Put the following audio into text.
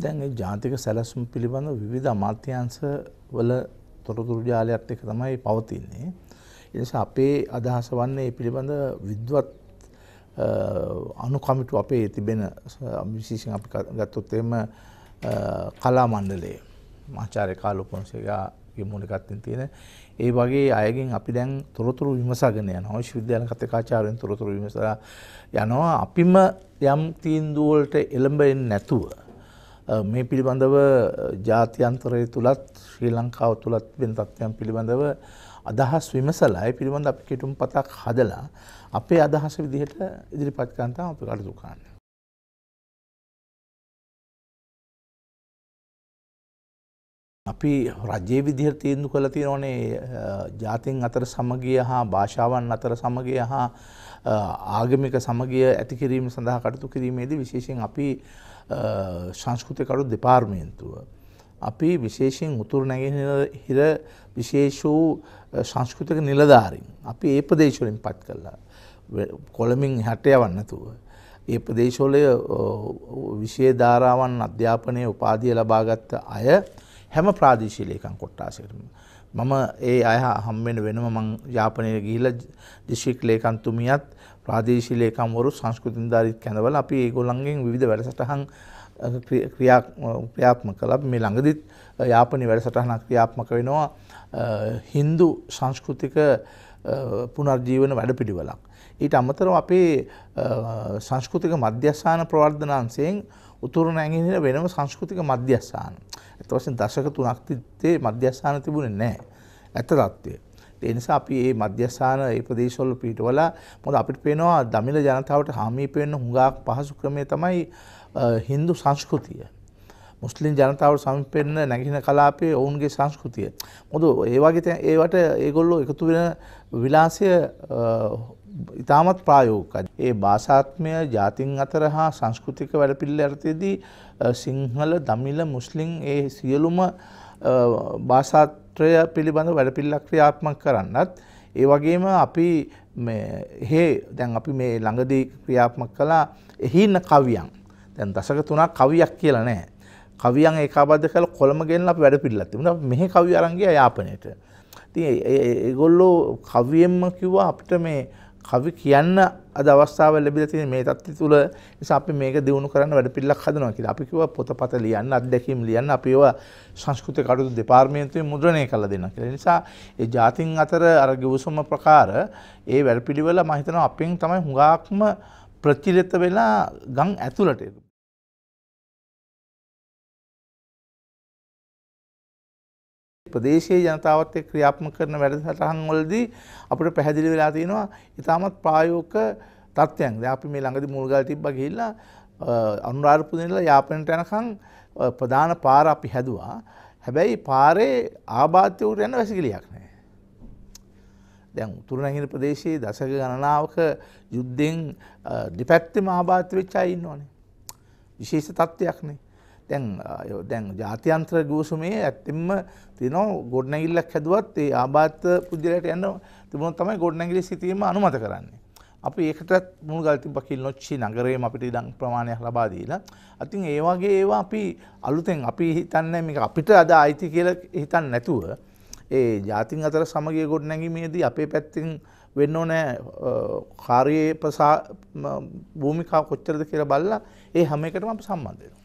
දැන් ජාතික සැලැසුම් පිළිබඳ විධ අමාත්‍යංශ වල තොරතුරජාලයක්ත් එක තමයි පවතින්නේ. එනිස අපේ අදහස වන්නේ පිළිබඳ විද්වත් අනුකමිටු අපේ තිබෙන විශේෂෙන් අපි ගත්තොත්තේම කලා මණ්ඩලේ මචාරය කාලොපොන්සේගා මූලිකත්තින් තියෙන ඒ වගේ අයගෙන් අපි දැන් තොරතුරු විමසගෙන යන ශ විද්‍යාල කතකාචාරයෙන් තොරතුරු විමසලා යනවා අපිම යම් තීන්දුවලට එළඹෙන් නැතුව මේ පිළිබඳව ජාතියන්තරය තුළත් ශ්‍රී ලංකාව තුළත් වෙන තත්ත්වයන් පිළිබඳව අදහස් විමසලා ඒ පිළිබඳ අපි කෙටුම් පතක් හදලා අපේ අදහස විදිහට ඉදිරිපත් කරන තමයි අපි කටයුතු කරන්නේ. අපි රජයේ විදිහට තීන්දුව කළා තියෙනෝනේ ජාතීන් අතර සමගිය හා භාෂාවන් අතර සමගිය හා ආගමික සමගිය ඇතිකිරීම සඳහා කටතු කිරීමේදී විශේෂයෙන් අපි සංස්කෘතිකරු දෙපාර්මේන්තුව. අපි විශේෂයෙන් උතුර නැගෙනහිර හිර විශේෂූ සංස්කෘතික නිලධාරින්. අපි ඒ ප්‍රදේශවලින් පත් කල්ලා. කොළමින් හැට යවන්නතුව. ඒ ප්‍රදේශෝලය විශය ධාරාවන් අධ්‍යාපනය උපාදිය ලබාගත්ත අය හැම ප්‍රාදේශීලයකන් කොට්ටාසිරම. මම ඒ අය හම්බෙන වෙනම මං යාපනය ගිහිල දිශික් ලේකන්තුමියත් ප්‍රාදේශී ලේකම්වරු සංස්කෘතින්ධාරීත් කැඳවල අපි ඒගොල්ලන්ගෙන් විධ වැඩසටහන් ක්‍රියාත්ම කළ මේ ළඟදිත් යාපනය වැඩසටහනක් ක්‍රියාත්මක වෙනවා හින්දු සංස්කෘතික පුනර්ජීවන වැඩ පිඩිවලක්. ඊට අමතරව අපේ සංස්කෘතික මධ්‍යස්ථාන ප්‍රවර්ධනාන්සයෙන් උතුරු නැගිහිර වෙනම සංස්කෘතික මධ්‍යස්ථාන. ඇත වශයෙන් දශක තුනක් තිත්තේ මධ්‍යස්ථාන තිබුණේ නැහැ. ඇත්ත තත්ත්වය. ඒ නිසා අපි මේ මධ්‍යස්ථාන ඒ ප්‍රදේශවල පිටවලා මොකද අපිට පේනවා දමිළ ජනතාවට හාමීප වෙන්න හුඟක් පහසු ක්‍රමය තමයි Hindu සංස්කෘතිය. මුස්ලිම් ජනතාවට සමීපෙන්න නැගින කලාපේ ඔවුන්ගේ සංස්කෘතිය. මොකද ඒ වගේ ඒවට ඒගොල්ලෝ එකතු වෙන විලාසය ඉතාමත් ප්‍රායෝකයි. ඒ භාෂාත්මය ජාතින් අතර හා සංස්කෘතික වැඩපිල්ල ඇරතියදී සිංහල දමිල මුස්ලිං ඒ සියලුම භාෂාත්‍රය පිළිබඳ වැඩපිල්ලක් ක්‍රියාත්මක කරන්නත්. ඒ වගේම අපි හේ දැන් අපි මේ ළඟදී ක්‍රියාත්මක කලා එහින්න කවියන්. දැන් දසක තුනක් කවියක් කියලා නෑ. කවියන් ඒකාබද්ධ කළ කොළම ගෙන් අප වැඩ පිල්ලත් තිබුණ මෙහ කවි අරන්ගේ යාපනයට. ති ඒගොල්ලෝ කවියෙන්ම කිව්වා අපිට මේ කවි කියන්න අද අවස්ථාව ලැබිලා තියෙන මේ தත්ති තුල නිසා අපි මේක දිනු කරන්න වැඩපිළිවෙලක් හදනවා කියලා. අපි කිව්වා පොතපත ලියන්න, අත්දැකීම් ලියන්න, අපි ඒවා සංස්කෘතික කටයුතු දෙපාර්තමේන්තුවේ මුද්‍රණය කරලා දෙන්න කියලා. ඒ නිසා ඒ ජාතින් අතර අර ගිවිසුම ප්‍රකාර ඒ වැඩපිළිවෙල මම හිතනවා අපෙන් තමයි හුඟාක්ම ප්‍රචලිත වෙලා ගම් ඇතුළට ප්‍රදේශයේ ජනතාවත් එක්ක ක්‍රියාත්මක කරන වැඩසටහන් වලදී අපිට පැහැදිලි වෙලා තියෙනවා ඉතාමත් ප්‍රායෝගික තත්ත්වයන්. දැන් අපි මේ ළඟදී මුල්ගල් තිබ්බා ගිහිල්ලා අනුරාධපුරේ ඉඳලා යාපනයට යනකම් ප්‍රධාන පාර අපි හැදුවා. හැබැයි පාරේ ආබාධ්‍ය උට යන වැසිකිලියක් නැහැ. දැන් උතුරුනැගිර ප්‍රදේශයේ දශක ගණනාවක යුද්ධෙන් දෙපැත්තෙම ආබාධිත වෙච්ච අය ඉන්නවනේ. විශේෂ තත්ත්වයක් නේ. දැන් දැන් ජාතියන්ත්‍ර ගූසුමේ ඇත්තෙම තියනෝ ගොඩනැගිල්ලක් හැදුවත් ඒ ආබාත පුද්ගලයට යන්න තිබුණොත් තමයි ගොඩනැගිලි සිටීම අනුමත කරන්නේ. අපි ඒකටත් මුල් ගල් තිබ්බා කිල්නොච්චි නගරේම අපිට ඉඩම් ප්‍රමාණයක් ලබා දීලා. අතින් ඒ වගේ ඒවා අපි අලුතෙන් අපි හිතන්නේ මේක අපිට අද අයිති කියලා හිතන්නේ නැතුව ඒ ජාතින් අතර සමගිය ගොඩනැගීමේදී අපේ පැත්තෙන් වෙන්න ඕනෑ කාර්යයේ භූමිකා කොච්චරද කියලා බල්ලා ඒ හැම එකටම අප සම්බන්ධ වෙනවා.